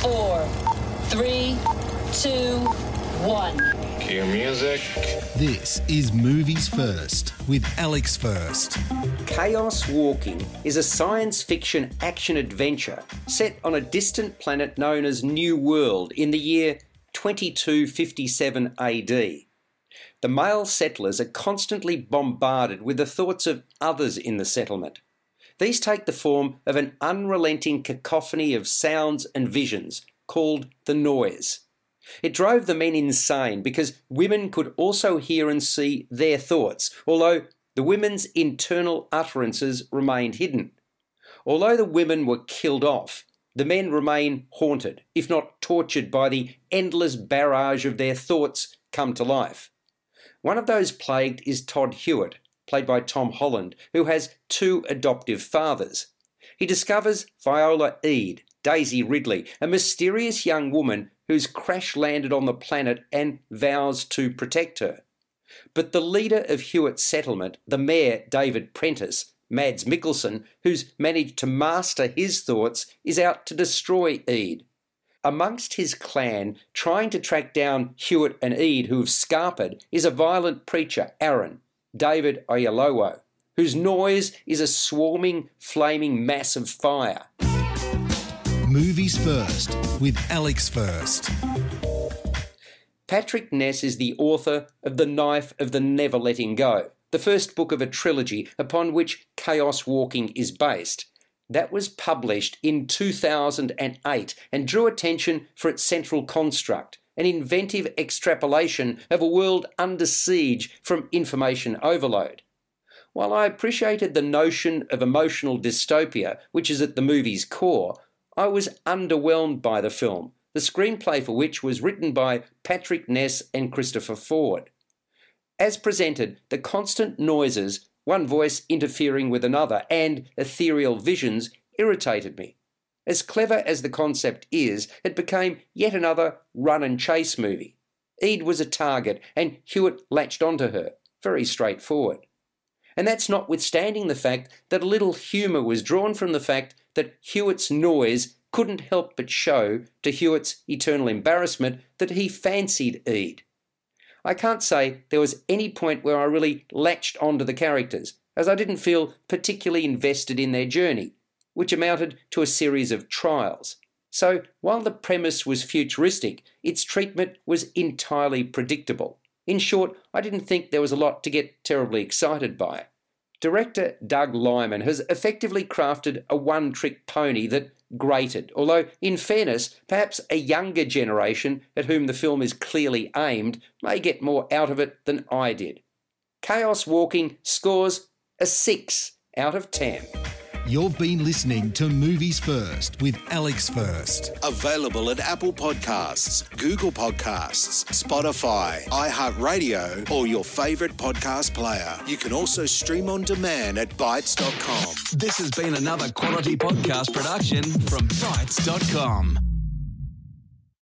four, three, two, one. Cue music. This is Movies First with Alex First. Chaos Walking is a science fiction action adventure set on a distant planet known as New World in the year 2257 AD. The male settlers are constantly bombarded with the thoughts of others in the settlement, these take the form of an unrelenting cacophony of sounds and visions called the noise. It drove the men insane because women could also hear and see their thoughts, although the women's internal utterances remained hidden. Although the women were killed off, the men remain haunted, if not tortured, by the endless barrage of their thoughts come to life. One of those plagued is Todd Hewitt, played by Tom Holland, who has two adoptive fathers. He discovers Viola Eid, Daisy Ridley, a mysterious young woman who's crash landed on the planet and vows to protect her. But the leader of Hewitt's settlement, the mayor David Prentice, Mads Mikkelsen, who's managed to master his thoughts, is out to destroy Eid. Amongst his clan, trying to track down Hewitt and Eid, who have scarpered, is a violent preacher, Aaron, David Oyelowo, whose noise is a swarming, flaming mass of fire. Movies First with Alex First. Patrick Ness is the author of The Knife of the Never Letting Go, the first book of a trilogy upon which Chaos Walking is based. That was published in 2008 and drew attention for its central construct an inventive extrapolation of a world under siege from information overload. While I appreciated the notion of emotional dystopia, which is at the movie's core, I was underwhelmed by the film, the screenplay for which was written by Patrick Ness and Christopher Ford. As presented, the constant noises, one voice interfering with another, and ethereal visions irritated me. As clever as the concept is, it became yet another run and chase movie. Ede was a target, and Hewitt latched onto her. Very straightforward. And that's notwithstanding the fact that a little humour was drawn from the fact that Hewitt's noise couldn't help but show, to Hewitt's eternal embarrassment, that he fancied Ede. I can't say there was any point where I really latched onto the characters, as I didn't feel particularly invested in their journey which amounted to a series of trials. So, while the premise was futuristic, its treatment was entirely predictable. In short, I didn't think there was a lot to get terribly excited by. Director Doug Lyman has effectively crafted a one trick pony that grated, although, in fairness, perhaps a younger generation at whom the film is clearly aimed may get more out of it than I did. Chaos Walking scores a 6 out of 10. You've been listening to Movies First with Alex First. Available at Apple Podcasts, Google Podcasts, Spotify, iHeartRadio, or your favorite podcast player. You can also stream on demand at Bytes.com. This has been another quality podcast production from Bytes.com.